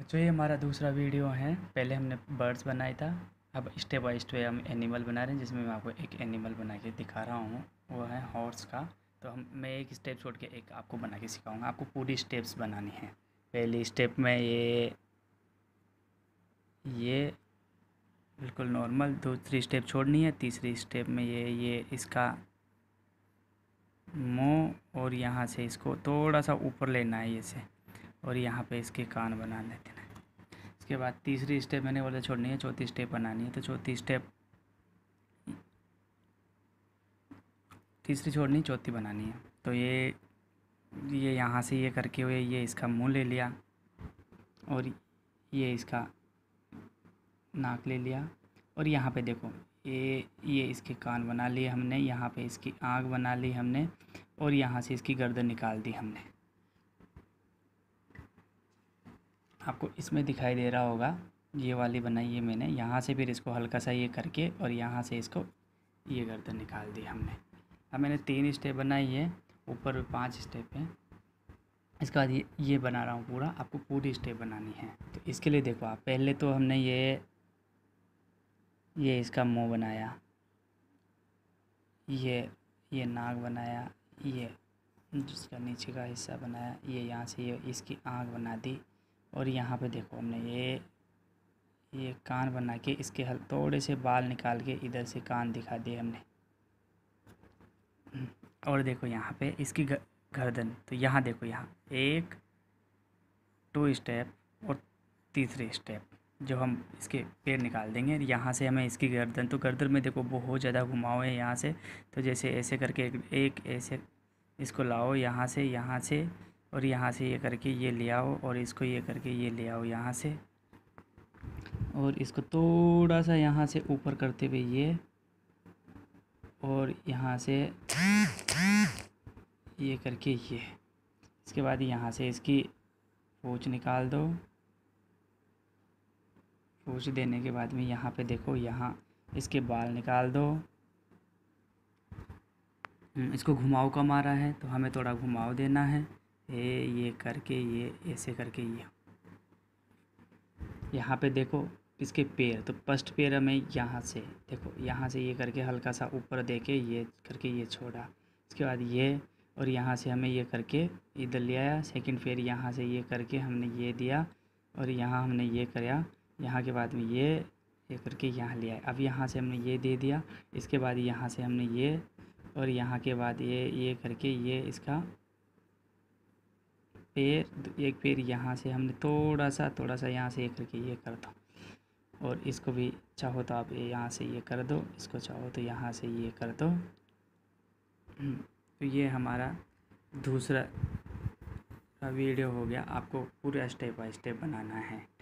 बच्चों तो ये हमारा दूसरा वीडियो है पहले हमने बर्ड्स बनाया था अब स्टेप बाई स्टेप हम एनिमल बना रहे हैं जिसमें मैं आपको एक एनिमल बना के दिखा रहा हूँ वो है हॉर्स का तो हम मैं एक स्टेप छोड़ के एक आपको बना के सिखाऊंगा आपको पूरी स्टेप्स बनानी है पहली स्टेप में ये ये बिल्कुल नॉर्मल दूसरी स्टेप छोड़नी है तीसरी स्टेप में ये ये इसका मुँह और यहाँ से इसको थोड़ा सा ऊपर लेना है ये से और यहाँ पे इसके कान बना लेते हैं इसके बाद तीसरी स्टेप मैंने बोला छोड़नी है चौथी स्टेप बनानी है तो चौथी स्टेप तीसरी छोड़नी चौथी बनानी है तो ये ये यहाँ से ये करके हुए ये इसका मुंह ले लिया और ये इसका नाक ले लिया और यहाँ पे देखो ये ये इसके कान बना लिए हमने यहाँ पे इसकी आँख बना ली हमने और यहाँ से इसकी गर्दन निकाल दी हमने आपको इसमें दिखाई दे रहा होगा ये वाली बनाई है मैंने यहाँ से फिर इसको हल्का सा ये करके और यहाँ से इसको ये गर्दन निकाल दी हमने अब मैंने तीन स्टेप बनाई है ऊपर पाँच स्टेप हैं इसके बाद ये ये बना रहा हूँ पूरा आपको पूरी स्टेप बनानी है तो इसके लिए देखो आप पहले तो हमने ये ये इसका मुंह बनाया ये ये नाक बनाया ये जिसका नीचे का हिस्सा बनाया ये यहाँ से ये इसकी आँख बना दी और यहाँ पे देखो हमने ये ये कान बना के इसके हल थोड़े से बाल निकाल के इधर से कान दिखा दिए हमने हम्म, और देखो यहाँ पे इसकी गर्दन तो यहाँ देखो यहाँ एक टू स्टेप और तीसरे स्टेप जो हम इसके पैर निकाल देंगे यहाँ से हमें इसकी गर्दन तो गर्दन में देखो बहुत ज़्यादा घुमाओ है यहाँ से तो जैसे ऐसे करके एक ऐसे इसको लाओ यहाँ से यहाँ से और यहाँ से ये करके ये ले आओ और इसको ये करके ये ले आओ यहाँ से और इसको थोड़ा सा यहाँ से ऊपर करते हुए ये और यहाँ से ये करके ये इसके बाद यहाँ से इसकी पूछ निकाल दो पूछ देने के बाद में यहाँ पे देखो यहाँ इसके बाल निकाल दो हम्म, इसको घुमाओ कम आ रहा है तो हमें थोड़ा घुमाओ देना है ये ये करके ये ऐसे करके ये यहाँ पे देखो इसके पैर तो फर्स्ट पैर हमें यहाँ से देखो यहाँ से ये करके हल्का सा ऊपर दे के ये करके ये छोड़ा इसके बाद ये और यहाँ से हमें ये करके इधर ले आया सेकेंड पेयर यहाँ से ये करके हमने ये दिया और यहाँ हमने ये कराया यहाँ के बाद में ये ये करके यहाँ ले आए अब यहाँ से हमने ये दे दिया इसके बाद यहाँ से हमने ये और यहाँ के बाद ये ये करके ये इसका पैर एक पैर यहाँ से हमने थोड़ा सा थोड़ा सा यहाँ से ये करके ये कर दो और इसको भी चाहो तो आप यहाँ से ये कर दो इसको चाहो तो यहाँ से ये कर दो हम्म, तो ये हमारा दूसरा वीडियो हो गया आपको पूरा स्टेप बाय स्टेप बनाना है